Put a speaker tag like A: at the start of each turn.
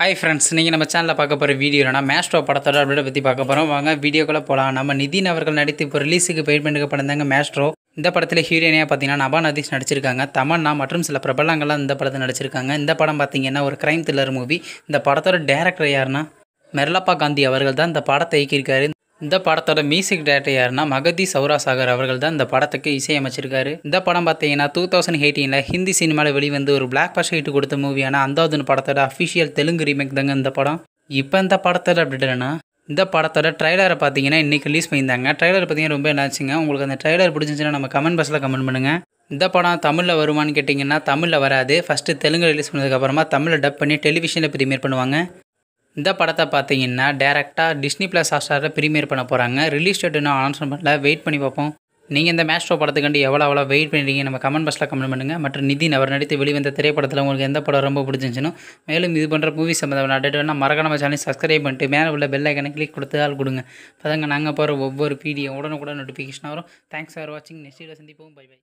A: hi friends நீங்கள் நம்ம சேனலில் பார்க்க போகிற வீடியோ என்னன்னா மேஸ்ட்ரோ படத்தோட அப்டேட்டை பற்றி பார்க்க போகிறோம் வாங்க வீடியோக்குள்ளே போகலாம் நம்ம நிதின் அவர்கள் நடித்து இப்போ ரிலீஸுக்கு பெயிண்ட் படம் தாங்க மேஸ்ட்ரோ இந்த படத்தில் ஹீரோயினியாக பார்த்தீங்கன்னா நபா நதீஷ் நடிச்சிருக்காங்க தமன்னா மற்றும் சில பிரபலங்கள்லாம் இந்த படத்தை நடிச்சிருக்காங்க இந்த படம் பார்த்தீங்கன்னா ஒரு கிரைம் த்ரில்லர் மூவி இந்த படத்தோட டேரக்டர் யாருன்னா மெர்லப்பா காந்தி அவர்கள் தான் இந்த படத்தை இயக்கியிருக்காரு இந்த படத்தோட மியூசிக் டேரக்டர் யாருன்னா மகதி சௌராசாகர் அவர்கள் தான் இந்த படத்துக்கு இசையமைச்சிருக்காரு இந்த படம் பார்த்தீங்கன்னா டூ தௌசண்ட் எயிட்டீனில் ஹிந்தி சினிமாவில் வெளிவந்து ஒரு பிளாக் பாஸ்ட் ஹிட் கொடுத்த மூவியான அந்தாதுன் படத்தோட அஃபிஷியல் தெலுங்கு ரீமேக் தாங்க இந்த படம் இப்போ இந்த படத்தோட அப்படி இல்லைன்னா இந்த படத்தோட ட்ரைலரை பார்த்தீங்கன்னா இன்றைக்கி ரிலீஸ் பண்ணியிருந்தாங்க ட்ரைலர் பார்த்தீங்கன்னா ரொம்ப என்னாச்சுங்க உங்களுக்கு அந்த ட்ரைலர் பிடிச்சிருந்துச்சுன்னா நம்ம கமெண்ட் பாக்ஸில் கமெண்ட் பண்ணுங்கள் இந்த படம் தமிழில் வருமானு கேட்டிங்கன்னா தமிழில் வராது ஃபஸ்ட்டு தெலுங்கு ரிலீஸ் பண்ணதுக்கப்புறமா தமிழில் டப் பண்ணி டெலிவிஷனில் ப்ரீமியர் பண்ணுவாங்க இந்த படத்தை பார்த்தீங்கன்னா டேரெக்டாக டிஸ்னி ப்ளஸ் ஹாஸ்டாரில் ப்ரீமியர் பண்ண போகிறாங்க ரிலீஸ் டேட் இன்னும் அனௌன்ஸ் பண்ணல வெயிட் பண்ணி பார்ப்போம் நீங்கள் இந்த மேஸ்ட்ரோ படத்துக்காண்டி எவ்வளோ அவ்வளோ வெயிட் பண்ணுறீங்க நம்ம கமெண்ட் பாக்ஸில் கமெண்ட் பண்ணுங்கள் மற்றும் நிதின் அவர் நடித்து வெளிவந்த திரைப்படத்தில் உங்களுக்கு எந்த படம் ரொம்ப பிடிச்சிருந்துச்சுனோ மேலும் இது பண்ணுற மூவி சம்மந்தமான அப்டேட் வேணால் மறக்காம சேனல் சப்ஸ்கிரைப் பண்ணிட்டு மேலே உள்ள பெல் ஐக்கனை கிளிக் கொடுத்ததால் கொடுங்க பதங்க நாங்கள் போகிற ஒவ்வொரு பீடியும் உடனுக்குடன் நோட்டிஃபிகேஷன் வரும் தேங்க்ஸ் ஃபார் வாட்சிங் நெக்ஸ்ட் வீடியோ சந்திப்போம் பை பை